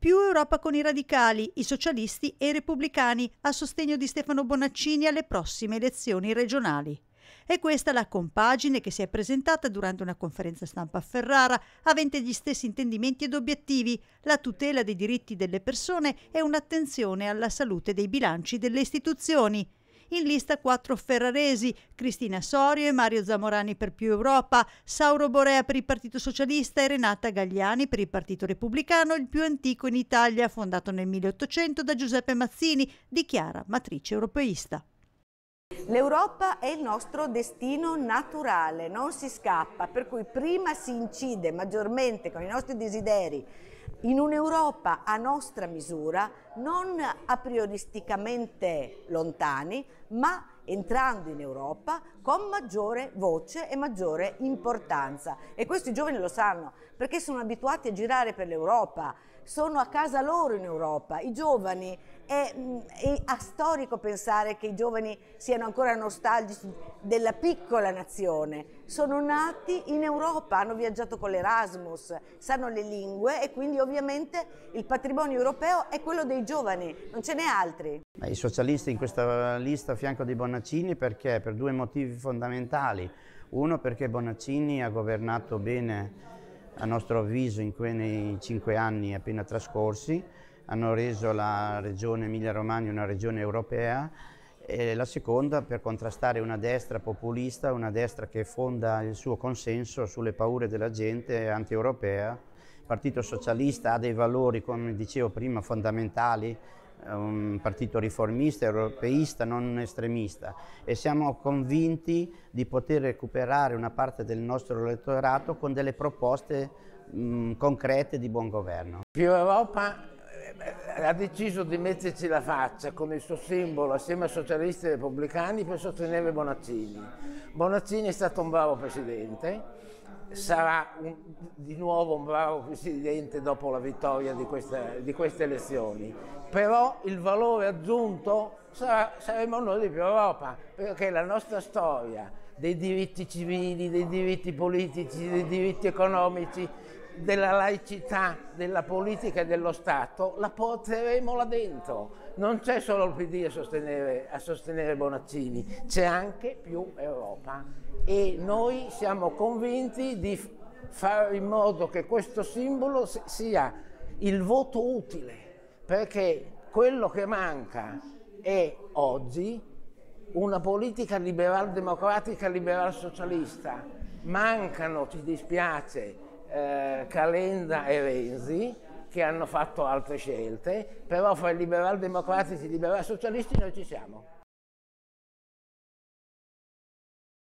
più Europa con i radicali, i socialisti e i repubblicani a sostegno di Stefano Bonaccini alle prossime elezioni regionali. E questa è la compagine che si è presentata durante una conferenza stampa a Ferrara, avente gli stessi intendimenti ed obiettivi, la tutela dei diritti delle persone e un'attenzione alla salute dei bilanci delle istituzioni in lista quattro ferraresi, Cristina Sorio e Mario Zamorani per Più Europa, Sauro Borea per il Partito Socialista e Renata Gagliani per il Partito Repubblicano, il più antico in Italia, fondato nel 1800 da Giuseppe Mazzini, dichiara matrice europeista. L'Europa è il nostro destino naturale, non si scappa, per cui prima si incide maggiormente con i nostri desideri in un'Europa a nostra misura, non a prioristicamente lontani, ma entrando in Europa con maggiore voce e maggiore importanza. E questo i giovani lo sanno, perché sono abituati a girare per l'Europa, sono a casa loro in Europa. I giovani, è, è storico pensare che i giovani siano ancora nostalgici della piccola nazione, sono nati in Europa, hanno viaggiato con l'Erasmus, sanno le lingue e quindi ovviamente il patrimonio europeo è quello dei giovani, non ce n'è altri. I socialisti in questa lista a fianco di Bonaccini perché? Per due motivi fondamentali. Uno perché Bonaccini ha governato bene a nostro avviso in quei cinque anni appena trascorsi, hanno reso la regione Emilia-Romagna una regione europea e la seconda per contrastare una destra populista, una destra che fonda il suo consenso sulle paure della gente antieuropea. Il Partito Socialista ha dei valori, come dicevo prima, fondamentali, è eh, un partito riformista, europeista, non estremista e siamo convinti di poter recuperare una parte del nostro elettorato con delle proposte mh, concrete di buon governo. Più Europa eh, ha deciso di metterci la faccia con il suo simbolo assieme ai socialisti e repubblicani per sostenere Bonaccini. Bonaccini è stato un bravo presidente, sarà un, di nuovo un bravo presidente dopo la vittoria di, questa, di queste elezioni, però il valore aggiunto sarà, saremo noi di più Europa, perché la nostra storia dei diritti civili, dei diritti politici, dei diritti economici della laicità, della politica e dello Stato, la porteremo là dentro. Non c'è solo il PD a sostenere, a sostenere Bonaccini, c'è anche più Europa. E noi siamo convinti di fare in modo che questo simbolo sia il voto utile, perché quello che manca è oggi una politica liberal democratica, liberal socialista. Mancano, ci dispiace, eh, Calenda e Renzi che hanno fatto altre scelte, però fra i liberal democratici e i liberal socialisti noi ci siamo.